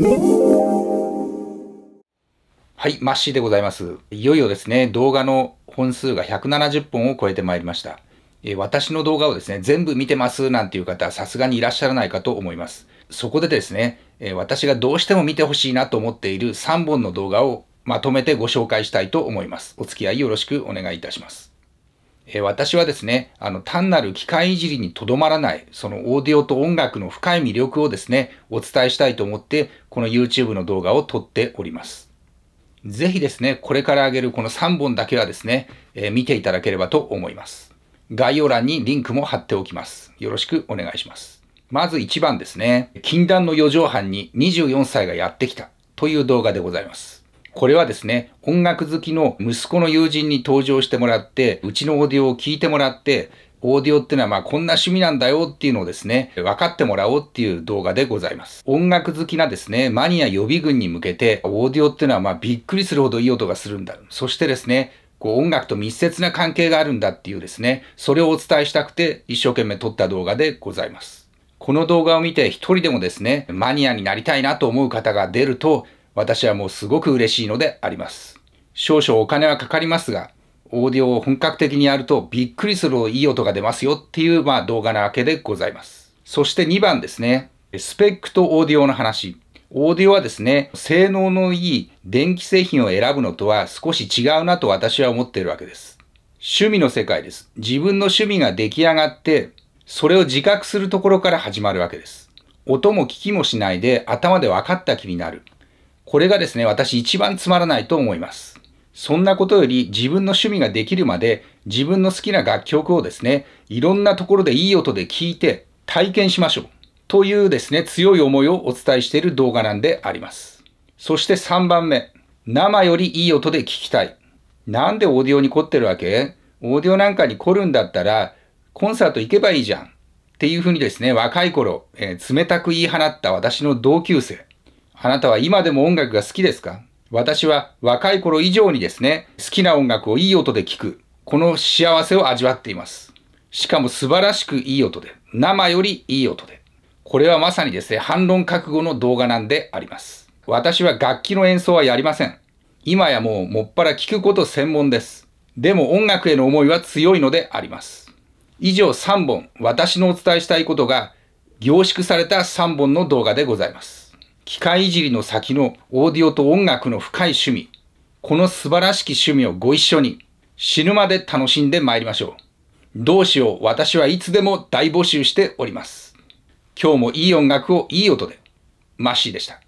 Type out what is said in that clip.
はい、マッシーでございます。いよいよですね、動画の本数が170本を超えてまいりました。え私の動画をですね、全部見てますなんていう方、さすがにいらっしゃらないかと思います。そこでですね、え私がどうしても見てほしいなと思っている3本の動画をまとめてご紹介したいと思います。お付き合いよろしくお願いいたします。え私はですね、あの、単なる機械いじりにとどまらない、そのオーディオと音楽の深い魅力をですね、お伝えしたいと思って、この YouTube の動画を撮っております。ぜひですね、これからあげるこの3本だけはですね、えー、見ていただければと思います。概要欄にリンクも貼っておきます。よろしくお願いします。まず1番ですね、禁断の4畳半に24歳がやってきたという動画でございます。これはですね、音楽好きの息子の友人に登場してもらって、うちのオーディオを聞いてもらって、オーディオってのはまあこんな趣味なんだよっていうのをですね、分かってもらおうっていう動画でございます。音楽好きなですね、マニア予備軍に向けて、オーディオってのはまあびっくりするほどいい音がするんだ。そしてですね、こう音楽と密接な関係があるんだっていうですね、それをお伝えしたくて一生懸命撮った動画でございます。この動画を見て一人でもですね、マニアになりたいなと思う方が出ると、私はもうすごく嬉しいのであります。少々お金はかかりますが、オーディオを本格的にやるとびっくりするいい音が出ますよっていう、まあ、動画なわけでございます。そして2番ですね。スペックとオーディオの話。オーディオはですね、性能のいい電気製品を選ぶのとは少し違うなと私は思っているわけです。趣味の世界です。自分の趣味が出来上がって、それを自覚するところから始まるわけです。音も聞きもしないで頭で分かった気になる。これがですね、私一番つまらないと思います。そんなことより自分の趣味ができるまで自分の好きな楽曲をですね、いろんなところでいい音で聴いて体験しましょう。というですね、強い思いをお伝えしている動画なんであります。そして3番目。生よりいい音で聞きたい。なんでオーディオに凝ってるわけオーディオなんかに凝るんだったら、コンサート行けばいいじゃん。っていうふうにですね、若い頃、えー、冷たく言い放った私の同級生。あなたは今でも音楽が好きですか私は若い頃以上にですね、好きな音楽をいい音で聴く。この幸せを味わっています。しかも素晴らしくいい音で、生よりいい音で。これはまさにですね、反論覚悟の動画なんであります。私は楽器の演奏はやりません。今やもうもっぱら聴くこと専門です。でも音楽への思いは強いのであります。以上3本、私のお伝えしたいことが凝縮された3本の動画でございます。機械いじりの先のオーディオと音楽の深い趣味、この素晴らしき趣味をご一緒に死ぬまで楽しんで参りましょう。どうしよう、私はいつでも大募集しております。今日もいい音楽をいい音で。マッシーでした。